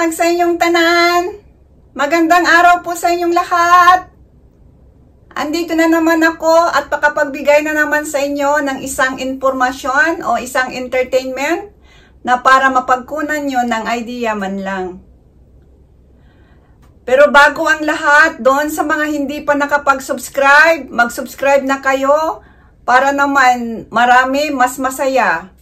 Magandang sa inyong tanan. Magandang araw po sa inyong lahat. Andito na naman ako at pakapagbigay na naman sa inyo ng isang informasyon o isang entertainment na para mapagkunan nyo ng idea man lang. Pero bago ang lahat, doon sa mga hindi pa nakapag-subscribe, mag-subscribe na kayo para naman marami mas masaya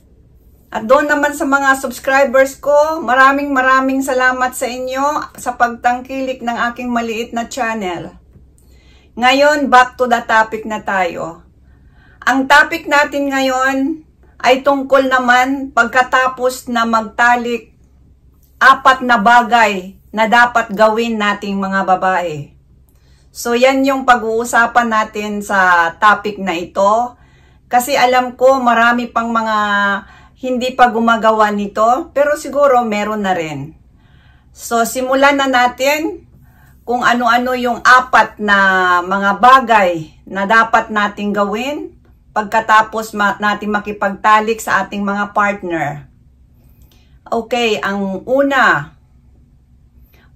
at doon naman sa mga subscribers ko, maraming maraming salamat sa inyo sa pagtangkilik ng aking maliit na channel. Ngayon, back to the topic na tayo. Ang topic natin ngayon ay tungkol naman pagkatapos na magtalik apat na bagay na dapat gawin nating mga babae. So yan yung pag-uusapan natin sa topic na ito. Kasi alam ko marami pang mga hindi pa gumagawa nito, pero siguro meron na rin. So, simulan na natin kung ano-ano yung apat na mga bagay na dapat nating gawin pagkatapos ma natin makipagtalik sa ating mga partner. Okay, ang una,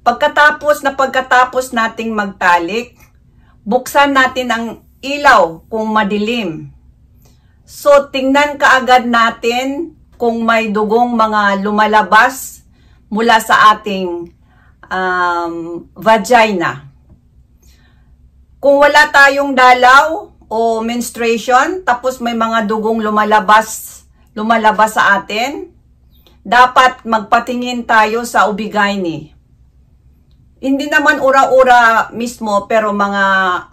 pagkatapos na pagkatapos nating magtalik, buksan natin ang ilaw kung madilim. So, tingnan kaagad natin kung may dugong mga lumalabas mula sa ating um, vagina. Kung wala tayong dalaw o menstruation, tapos may mga dugong lumalabas, lumalabas sa atin, dapat magpatingin tayo sa ubigaini hindi naman ura-ura mismo pero mga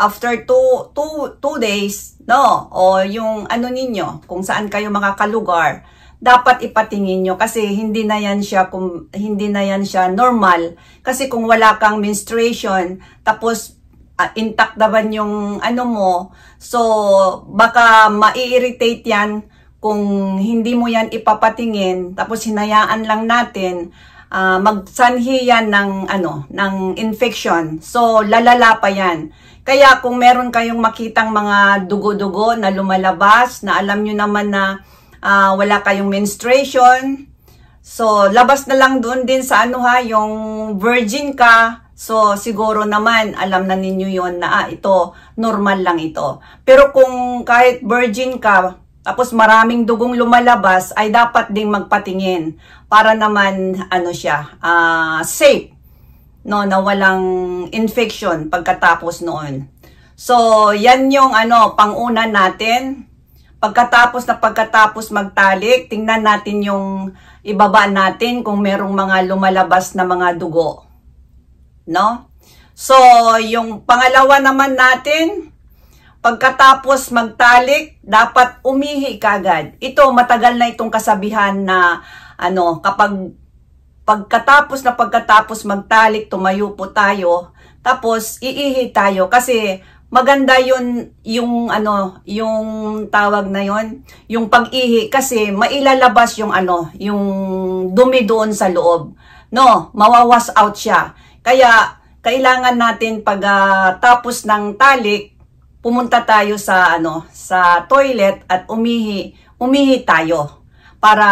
after 2 2 days no o yung ano ninyo kung saan kayo makakalugar dapat ipatingin nyo kasi hindi na yan siya kung hindi na yan siya normal kasi kung wala kang menstruation tapos uh, intact naman yung ano mo so baka mai-irritate yan kung hindi mo yan ipapatingin tapos hinayaan lang natin uh, magsanhi yan ng, ano, ng infection. So, lalala pa yan. Kaya kung meron kayong makitang mga dugo-dugo na lumalabas, na alam nyo naman na uh, wala kayong menstruation, so labas na lang doon din sa ano ha, yung virgin ka, so siguro naman alam na ninyo yon na ah, ito, normal lang ito. Pero kung kahit virgin ka, tapos maraming dugong lumalabas, ay dapat ding magpatingin para naman ano siya, uh, safe no na walang infection pagkatapos noon. So, yan yung ano panguna natin. Pagkatapos na pagkatapos magtalik, tingnan natin yung ibaba natin kung merong mga lumalabas na mga dugo. No? So, yung pangalawa naman natin, Pagkatapos magtalik, dapat umihi kagad. Ito, matagal na itong kasabihan na ano, kapag pagkatapos na pagkatapos magtalik, tumayo po tayo, tapos iihi tayo kasi maganda yun yung ano yung tawag na yon yung pag-ihi kasi mailalabas yung ano yung dumi doon sa loob no mawawas out siya kaya kailangan natin pagkatapos ah, uh, ng talik pumunta tayo sa ano sa toilet at umihi umihi tayo para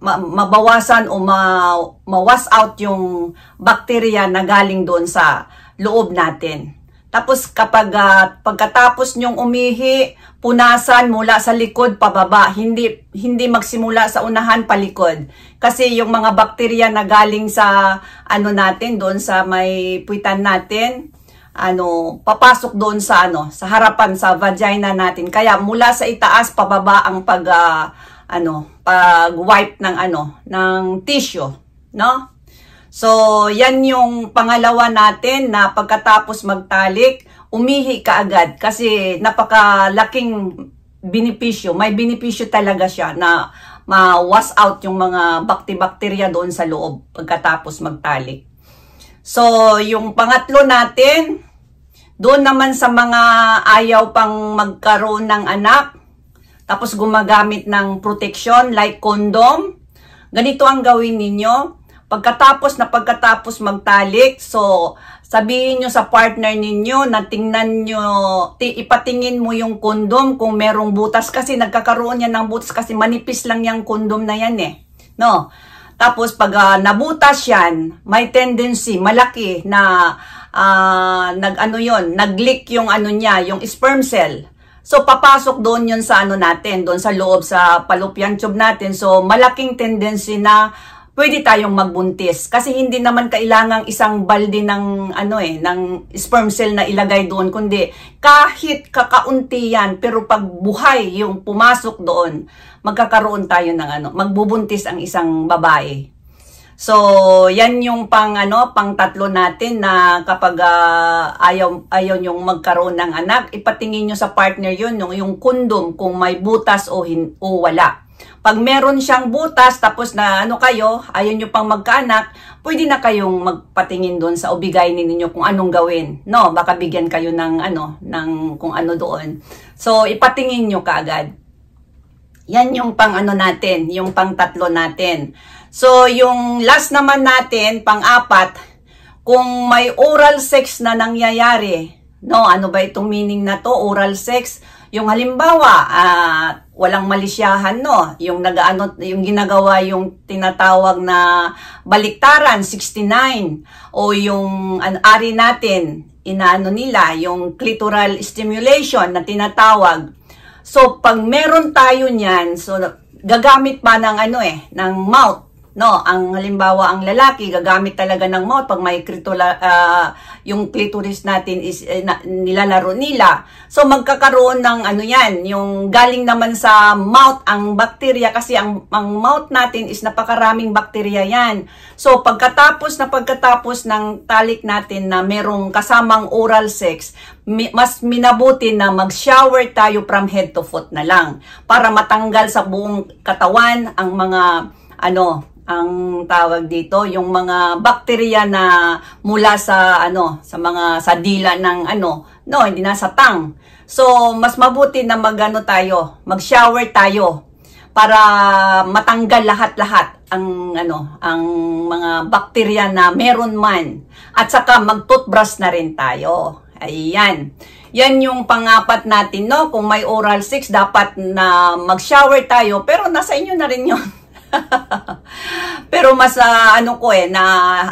ma mabawasan o ma mawas out yung bacteria na galing doon sa loob natin. Tapos kapag uh, pagkatapos nyong umihi, punasan mula sa likod pababa, hindi hindi magsimula sa unahan palikod. Kasi yung mga bakterya na galing sa ano natin doon sa may puwitan natin, ano, papasok doon sa ano, sa harapan sa vagina natin. Kaya mula sa itaas pababa ang pag uh, ano, pag wipe ng ano, ng tissue, no? So, yan yung pangalawa natin na pagkatapos magtalik, umihi ka agad kasi napakalaking benepisyo May benepisyo talaga siya na ma-wash out yung mga bakti-bakterya doon sa loob pagkatapos magtalik. So, yung pangatlo natin, doon naman sa mga ayaw pang magkaroon ng anak, tapos gumagamit ng protection like condom, ganito ang gawin ninyo. Pagkatapos na pagkatapos magtalik, so sabihin nyo sa partner ninyo na tingnan nyo, ipatingin mo yung condom kung merong butas kasi nagkakaroon yan ng butas kasi manipis lang yung condom na yan eh. No? Tapos pag uh, nabutas yan, may tendency malaki na uh, ah, nag-ano yon, nag-leak yung ano niya, yung sperm cell. So papasok doon yon sa ano natin, doon sa loob sa fallopian tube natin. So malaking tendency na pwede tayong magbuntis kasi hindi naman kailangang isang balde ng ano eh ng sperm cell na ilagay doon kundi kahit kakaunti yan pero pag buhay yung pumasok doon magkakaroon tayo ng ano magbubuntis ang isang babae So, yan yung pang ano, pang tatlo natin na kapag uh, ayaw ayon yung magkaroon ng anak, ipatingin niyo sa partner yun, yung, yung kondom kung may butas o hin, o wala. Pag meron siyang butas tapos na ano kayo, ayon nyo pang magkaanak, pwede na kayong magpatingin doon sa ubigay ninyo kung anong gawin. No, baka bigyan kayo ng ano, ng kung ano doon. So, ipatingin nyo kaagad. Yan yung pang ano natin, yung pang tatlo natin. So, yung last naman natin, pang-apat, kung may oral sex na nangyayari, no, ano ba itong meaning na to, oral sex? Yung halimbawa, uh, walang malisyahan, no, yung, nagaano, yung ginagawa yung tinatawag na baliktaran, 69, o yung ari natin, inaano nila, yung clitoral stimulation na tinatawag. So, pag meron tayo niyan, so, gagamit pa ng ano eh, ng mouth, No, ang halimbawa ang lalaki gagamit talaga ng mouth pag may critula, uh, ah, yung clitoris natin is eh, na, nilalaro nila. So magkakaroon ng ano yan, yung galing naman sa mouth ang bakterya kasi ang ang mouth natin is napakaraming bakterya yan. So pagkatapos na pagkatapos ng talik natin na merong kasamang oral sex, mi, mas minabuti na mag-shower tayo from head to foot na lang para matanggal sa buong katawan ang mga ano ang tawag dito, yung mga bakterya na mula sa ano, sa mga sa dila ng ano, no, hindi na sa tang. So, mas mabuti na magano tayo, mag-shower tayo para matanggal lahat-lahat ang ano, ang mga bakterya na meron man. At saka mag-toothbrush na rin tayo. Ayan. Yan yung pangapat natin, no? Kung may oral sex, dapat na mag-shower tayo. Pero nasa inyo na rin yon Pero mas uh, ano ko eh, na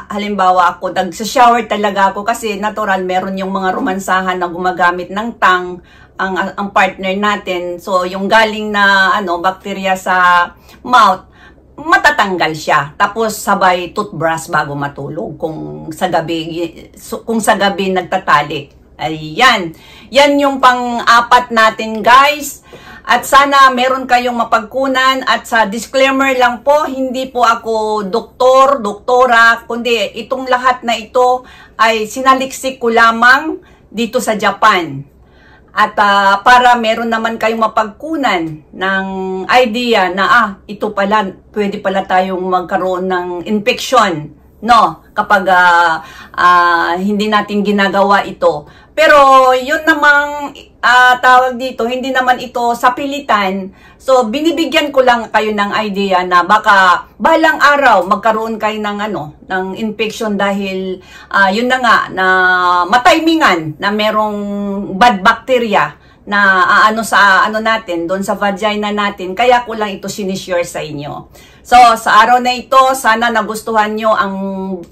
halimbawa ako, nagsa-shower talaga ako kasi natural meron yung mga romansahan na gumagamit ng tang ang, ang partner natin. So yung galing na ano, bakterya sa mouth, matatanggal siya. Tapos sabay toothbrush bago matulog kung sa gabi kung sa gabi nagtatali. Ayan. Yan yung pang-apat natin, guys. At sana meron kayong mapagkunan at sa disclaimer lang po, hindi po ako doktor, doktora, kundi itong lahat na ito ay sinaliksik ko lamang dito sa Japan. At uh, para meron naman kayong mapagkunan ng idea na ah, ito pala, pwede pala tayong magkaroon ng infection no kapag uh, uh, hindi natin ginagawa ito pero yun namang uh, tawag dito, hindi naman ito sapilitan. So binibigyan ko lang kayo ng idea na baka balang araw magkaroon kayo ng ano, ng infection dahil uh, yun na nga na mataymingan na merong bad bacteria na aano sa ano natin doon sa vagina natin kaya ko lang ito sinishare sa inyo. So sa araw na ito sana nagustuhan nyo ang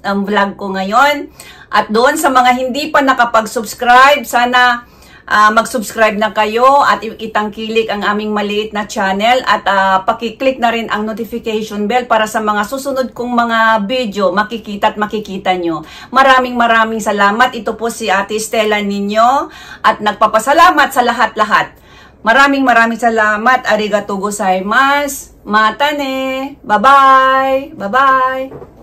ang vlog ko ngayon at doon sa mga hindi pa nakapag-subscribe sana uh, mag-subscribe na kayo at ikitang itangkilik ang aming maliit na channel at uh, pakiclick na rin ang notification bell para sa mga susunod kong mga video makikita at makikita nyo. Maraming maraming salamat. Ito po si Ate Stella ninyo at nagpapasalamat sa lahat-lahat. Maraming maraming salamat. Arigato gozaimasu. Mata ne. Bye-bye. Bye-bye.